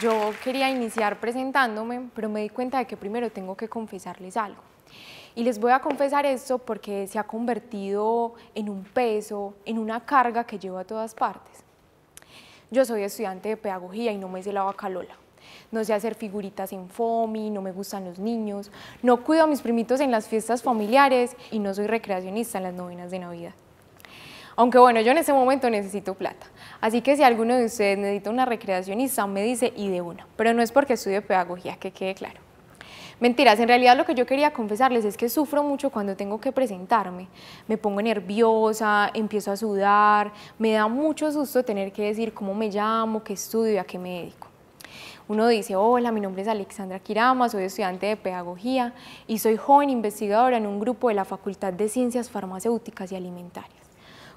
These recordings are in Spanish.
yo quería iniciar presentándome, pero me di cuenta de que primero tengo que confesarles algo. Y les voy a confesar esto porque se ha convertido en un peso, en una carga que llevo a todas partes. Yo soy estudiante de pedagogía y no me sé la bacalola. No sé hacer figuritas en FOMI, no me gustan los niños, no cuido a mis primitos en las fiestas familiares y no soy recreacionista en las novenas de Navidad. Aunque bueno, yo en ese momento necesito plata. Así que si alguno de ustedes necesita una recreacionista, me dice y de una. Pero no es porque estudio pedagogía, que quede claro. Mentiras, en realidad lo que yo quería confesarles es que sufro mucho cuando tengo que presentarme. Me pongo nerviosa, empiezo a sudar, me da mucho susto tener que decir cómo me llamo, qué estudio y a qué me dedico. Uno dice, hola, mi nombre es Alexandra Quirama, soy estudiante de pedagogía y soy joven investigadora en un grupo de la Facultad de Ciencias Farmacéuticas y Alimentarias.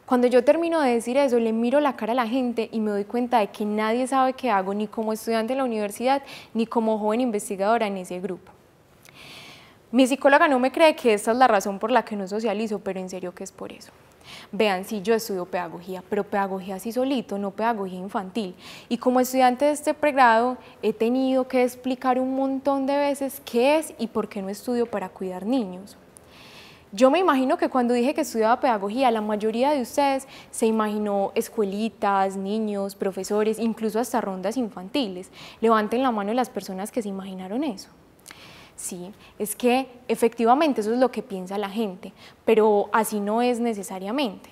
Cuando yo termino de decir eso, le miro la cara a la gente y me doy cuenta de que nadie sabe qué hago, ni como estudiante de la universidad, ni como joven investigadora en ese grupo. Mi psicóloga no me cree que esta es la razón por la que no socializo, pero en serio que es por eso. Vean, sí, yo estudio pedagogía, pero pedagogía así solito, no pedagogía infantil. Y como estudiante de este pregrado, he tenido que explicar un montón de veces qué es y por qué no estudio para cuidar niños. Yo me imagino que cuando dije que estudiaba pedagogía, la mayoría de ustedes se imaginó escuelitas, niños, profesores, incluso hasta rondas infantiles. Levanten la mano las personas que se imaginaron eso. Sí, es que efectivamente eso es lo que piensa la gente, pero así no es necesariamente.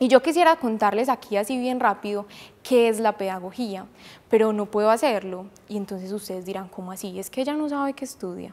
Y yo quisiera contarles aquí así bien rápido qué es la pedagogía, pero no puedo hacerlo. Y entonces ustedes dirán, ¿cómo así? Es que ella no sabe qué estudia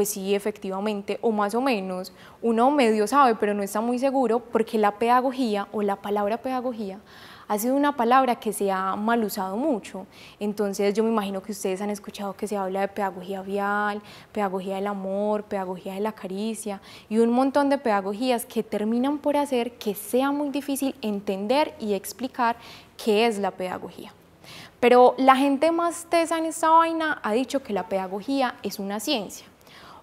pues sí, efectivamente, o más o menos, uno medio sabe, pero no está muy seguro, porque la pedagogía o la palabra pedagogía ha sido una palabra que se ha mal usado mucho. Entonces yo me imagino que ustedes han escuchado que se habla de pedagogía vial, pedagogía del amor, pedagogía de la caricia y un montón de pedagogías que terminan por hacer que sea muy difícil entender y explicar qué es la pedagogía. Pero la gente más tesa en esta vaina ha dicho que la pedagogía es una ciencia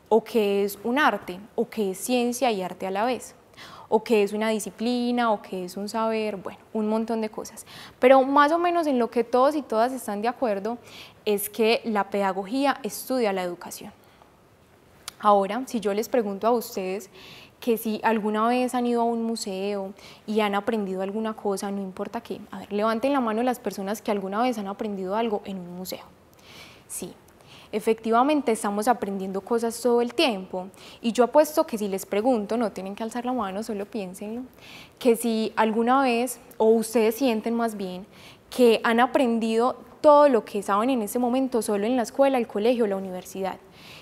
o qué es un arte, o qué es ciencia y arte a la vez, o qué es una disciplina, o qué es un saber, bueno, un montón de cosas. Pero más o menos en lo que todos y todas están de acuerdo es que la pedagogía estudia la educación. Ahora, si yo les pregunto a ustedes que si alguna vez han ido a un museo y han aprendido alguna cosa, no importa qué, a ver, levanten la mano las personas que alguna vez han aprendido algo en un museo. Sí, efectivamente estamos aprendiendo cosas todo el tiempo. Y yo apuesto que si les pregunto, no tienen que alzar la mano, solo piénsenlo, que si alguna vez, o ustedes sienten más bien, que han aprendido todo lo que saben en ese momento solo en la escuela, el colegio, la universidad.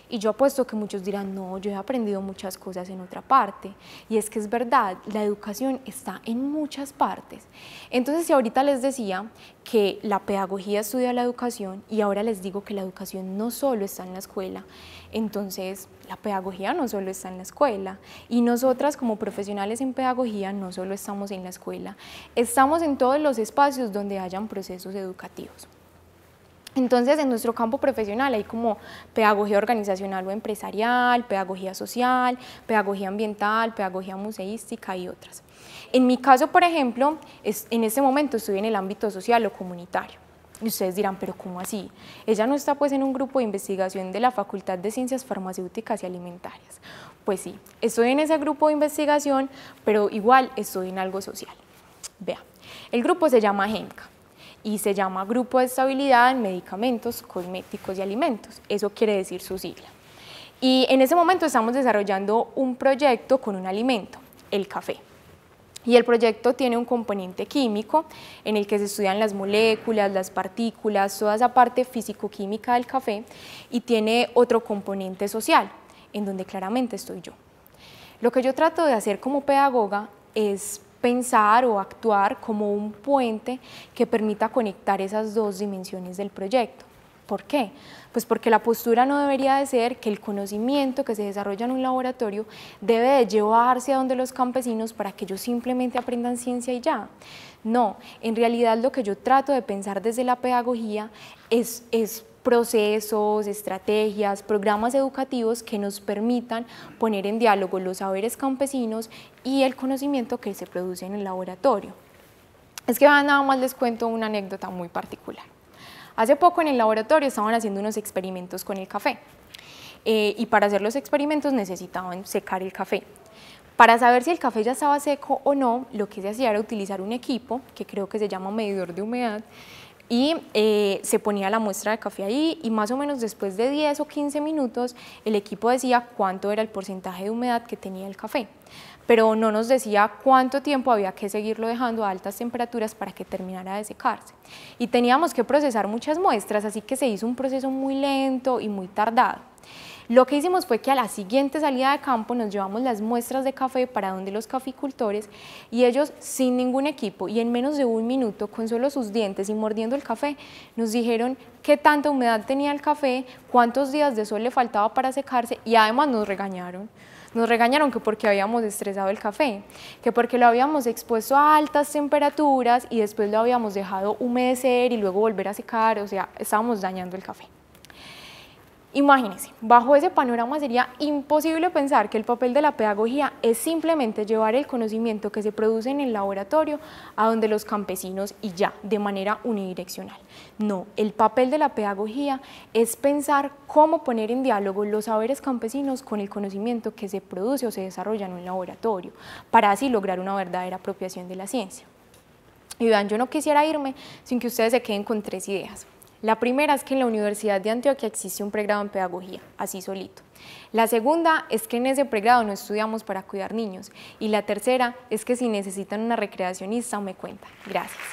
Y yo apuesto que muchos dirán, no, yo he aprendido muchas cosas en otra parte. Y es que es verdad, la educación está en muchas partes. Entonces, si ahorita les decía que la pedagogía estudia la educación y ahora les digo que la educación no solo está en la escuela, entonces la pedagogía no solo está en la escuela y nosotras como profesionales en pedagogía no solo estamos en la escuela, estamos en todos los espacios donde hayan procesos educativos. Entonces, en nuestro campo profesional hay como pedagogía organizacional o empresarial, pedagogía social, pedagogía ambiental, pedagogía museística y otras. En mi caso, por ejemplo, en este momento estoy en el ámbito social o comunitario. Y ustedes dirán, pero ¿cómo así? Ella no está pues en un grupo de investigación de la Facultad de Ciencias Farmacéuticas y Alimentarias. Pues sí, estoy en ese grupo de investigación, pero igual estoy en algo social. Vea, el grupo se llama GENCA y se llama Grupo de Estabilidad en Medicamentos, Cosméticos y Alimentos. Eso quiere decir su sigla. Y en ese momento estamos desarrollando un proyecto con un alimento, el café. Y el proyecto tiene un componente químico en el que se estudian las moléculas, las partículas, toda esa parte físico-química del café y tiene otro componente social, en donde claramente estoy yo. Lo que yo trato de hacer como pedagoga es pensar o actuar como un puente que permita conectar esas dos dimensiones del proyecto. ¿Por qué? Pues porque la postura no debería de ser que el conocimiento que se desarrolla en un laboratorio debe llevarse a donde los campesinos para que ellos simplemente aprendan ciencia y ya. No, en realidad lo que yo trato de pensar desde la pedagogía es, es procesos, estrategias, programas educativos que nos permitan poner en diálogo los saberes campesinos y el conocimiento que se produce en el laboratorio. Es que nada más les cuento una anécdota muy particular. Hace poco en el laboratorio estaban haciendo unos experimentos con el café eh, y para hacer los experimentos necesitaban secar el café. Para saber si el café ya estaba seco o no, lo que se hacía era utilizar un equipo, que creo que se llama medidor de humedad, y eh, se ponía la muestra de café ahí y más o menos después de 10 o 15 minutos el equipo decía cuánto era el porcentaje de humedad que tenía el café, pero no nos decía cuánto tiempo había que seguirlo dejando a altas temperaturas para que terminara de secarse. Y teníamos que procesar muchas muestras, así que se hizo un proceso muy lento y muy tardado. Lo que hicimos fue que a la siguiente salida de campo nos llevamos las muestras de café para donde los caficultores y ellos sin ningún equipo y en menos de un minuto con solo sus dientes y mordiendo el café nos dijeron qué tanta humedad tenía el café, cuántos días de sol le faltaba para secarse y además nos regañaron nos regañaron que porque habíamos estresado el café, que porque lo habíamos expuesto a altas temperaturas y después lo habíamos dejado humedecer y luego volver a secar, o sea, estábamos dañando el café. Imagínense, bajo ese panorama sería imposible pensar que el papel de la pedagogía es simplemente llevar el conocimiento que se produce en el laboratorio a donde los campesinos y ya, de manera unidireccional. No, el papel de la pedagogía es pensar cómo poner en diálogo los saberes campesinos con el conocimiento que se produce o se desarrolla en un laboratorio, para así lograr una verdadera apropiación de la ciencia. Y vean, yo no quisiera irme sin que ustedes se queden con tres ideas. La primera es que en la Universidad de Antioquia existe un pregrado en pedagogía, así solito. La segunda es que en ese pregrado no estudiamos para cuidar niños. Y la tercera es que si necesitan una recreacionista, me cuentan. Gracias.